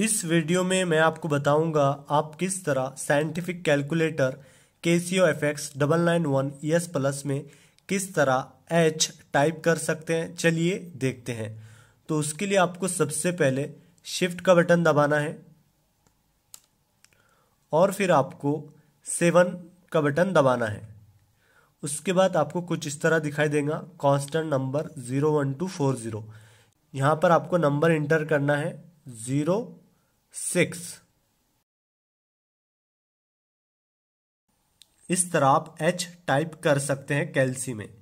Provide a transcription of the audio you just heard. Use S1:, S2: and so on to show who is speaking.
S1: इस वीडियो में मैं आपको बताऊंगा आप किस तरह साइंटिफिक कैलकुलेटर के C O F X double nine one S plus में किस तरह एच टाइप कर सकते हैं चलिए देखते हैं तो उसके लिए आपको सबसे पहले शिफ्ट का बटन दबाना है और फिर आपको सेवन का बटन दबाना है उसके बाद आपको कुछ इस तरह दिखाई देगा constant number zero one two four zero यहाँ पर आपको नंबर इंटर करना है
S2: ज़ीरो सिक्स इस तरह आप एच टाइप कर सकते हैं कैल्सी में